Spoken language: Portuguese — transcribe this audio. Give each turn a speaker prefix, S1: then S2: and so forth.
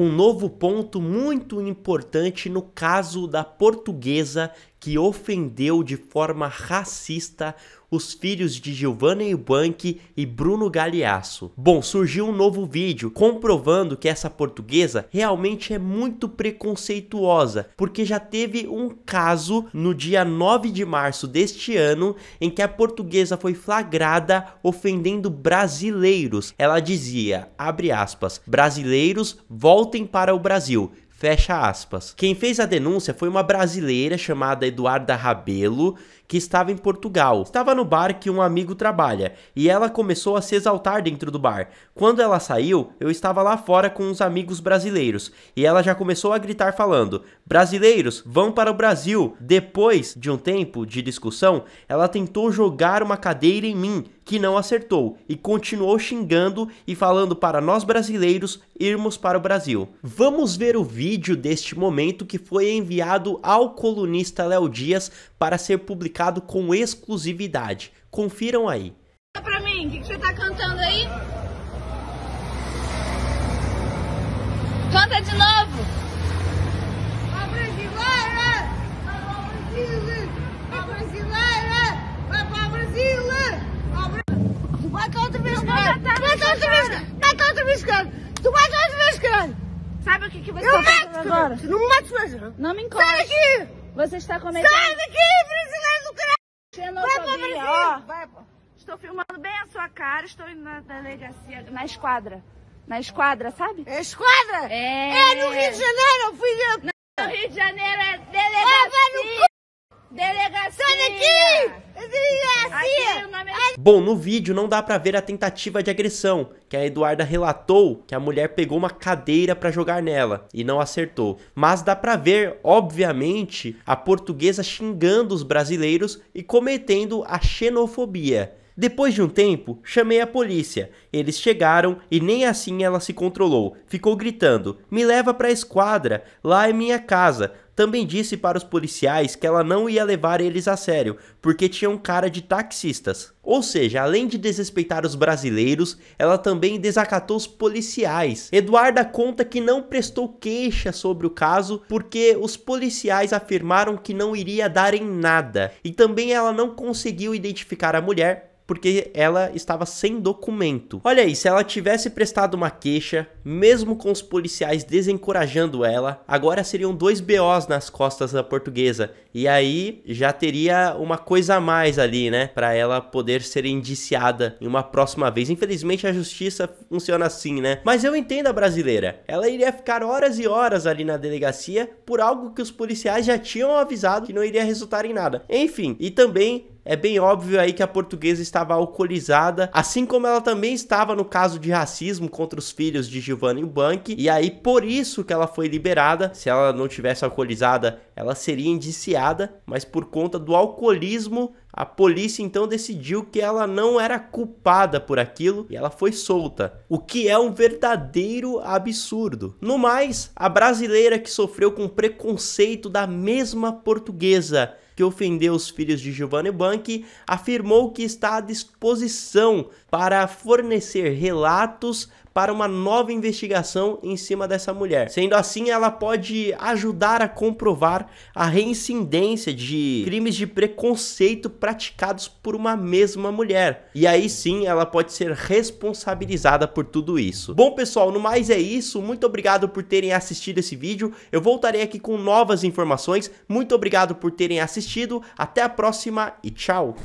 S1: um novo ponto muito importante no caso da portuguesa que ofendeu de forma racista os filhos de Giovanna Ibanque e Bruno Galeasso. Bom, surgiu um novo vídeo comprovando que essa portuguesa realmente é muito preconceituosa, porque já teve um caso no dia 9 de março deste ano em que a portuguesa foi flagrada ofendendo brasileiros. Ela dizia, abre aspas, brasileiros voltem para o Brasil, Fecha aspas. Quem fez a denúncia foi uma brasileira chamada Eduarda Rabelo, que estava em Portugal. Estava no bar que um amigo trabalha e ela começou a se exaltar dentro do bar. Quando ela saiu, eu estava lá fora com uns amigos brasileiros e ela já começou a gritar falando: "Brasileiros, vão para o Brasil". Depois de um tempo de discussão, ela tentou jogar uma cadeira em mim que não acertou e continuou xingando e falando para nós brasileiros irmos para o Brasil. Vamos ver o vídeo deste momento que foi enviado ao colunista Léo Dias para ser publicado com exclusividade. Confiram aí. Pra mim, o que, que você tá cantando aí? Canta de novo! Mata vou tentar outra vez, mata outra vez, caralho. Tu mata outra vez, caralho. Sabe o que, que vai eu está agora? Não me é é mates mais, não. Não me encosta. Sai daqui. Você está cometendo... Sai daqui, brasileiro do caralho. Vai, ó. Vai, pô. Estou filmando bem a sua cara, estou indo na delegacia, na esquadra. Na esquadra, sabe? É esquadra? É. É no Rio de Janeiro, eu fui... No Rio de Janeiro é delegacia. Delegacia! Delegacia! Bom, no vídeo não dá pra ver a tentativa de agressão, que a Eduarda relatou que a mulher pegou uma cadeira para jogar nela e não acertou. Mas dá pra ver, obviamente, a portuguesa xingando os brasileiros e cometendo a xenofobia. Depois de um tempo, chamei a polícia. Eles chegaram e nem assim ela se controlou. Ficou gritando: "Me leva para a esquadra, lá é minha casa". Também disse para os policiais que ela não ia levar eles a sério, porque tinham cara de taxistas. Ou seja, além de desrespeitar os brasileiros, ela também desacatou os policiais. Eduarda conta que não prestou queixa sobre o caso porque os policiais afirmaram que não iria dar em nada. E também ela não conseguiu identificar a mulher porque ela estava sem documento. Olha aí, se ela tivesse prestado uma queixa, mesmo com os policiais desencorajando ela, agora seriam dois BOs nas costas da portuguesa. E aí já teria uma coisa a mais ali, né, para ela poder ser indiciada em uma próxima vez. Infelizmente a justiça funciona assim, né? Mas eu entendo a brasileira. Ela iria ficar horas e horas ali na delegacia por algo que os policiais já tinham avisado que não iria resultar em nada. Enfim, e também é bem óbvio aí que a portuguesa estava alcoolizada, assim como ela também estava no caso de racismo contra os filhos de Giovanni Bank, e aí por isso que ela foi liberada. Se ela não tivesse alcoolizada, ela seria indiciada, mas por conta do alcoolismo a polícia então decidiu que ela não era culpada por aquilo e ela foi solta, o que é um verdadeiro absurdo. No mais, a brasileira que sofreu com preconceito da mesma portuguesa que ofendeu os filhos de Giovanni Banchi, afirmou que está à disposição para fornecer relatos para uma nova investigação em cima dessa mulher. Sendo assim, ela pode ajudar a comprovar a reincidência de crimes de preconceito praticados por uma mesma mulher. E aí sim, ela pode ser responsabilizada por tudo isso. Bom, pessoal, no mais é isso. Muito obrigado por terem assistido esse vídeo. Eu voltarei aqui com novas informações. Muito obrigado por terem assistido. Até a próxima e tchau!